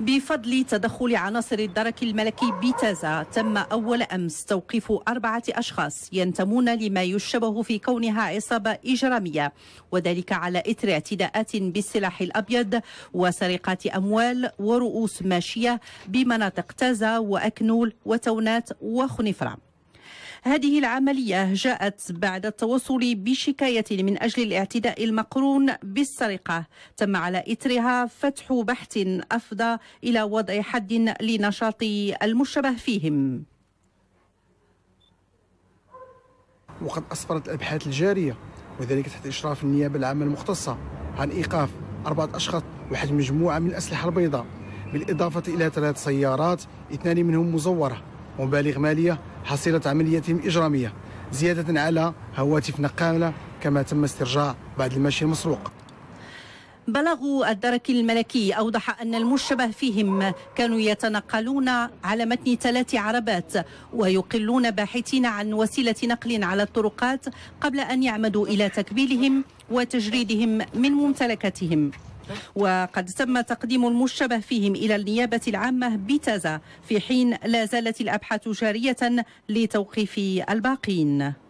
بفضل تدخل عناصر الدرك الملكي بيتازا تم أول أمس توقيف أربعة أشخاص ينتمون لما يشبه في كونها عصابة إجرامية وذلك على إثر اعتداءات بالسلاح الأبيض وسرقات أموال ورؤوس ماشية بمناطق تازا وأكنول وتونات وخنفرة هذه العملية جاءت بعد التوصل بشكاية من أجل الاعتداء المقرون بالسرقة تم على إثرها فتح بحث أفضى إلى وضع حد لنشاط المشتبه فيهم وقد أصفرت الأبحاث الجارية وذلك تحت إشراف النيابة العامة المختصة عن إيقاف أربعة أشخاص وحجم مجموعة من الأسلحة البيضاء بالإضافة إلى ثلاث سيارات اثنان منهم مزورة ومبالغ مالية حصيلة عملية إجرامية زيادة على هواتف نقالة كما تم استرجاع بعض الماشي المسروق بلغوا الدرك الملكي أوضح أن المشبه فيهم كانوا يتنقلون على متن ثلاث عربات ويقلون باحثين عن وسيلة نقل على الطرقات قبل أن يعمدوا إلى تكبيلهم وتجريدهم من ممتلكاتهم وقد تم تقديم المشبه فيهم إلى النيابة العامة بتازا في حين لا زالت الأبحاث جارية لتوقيف الباقين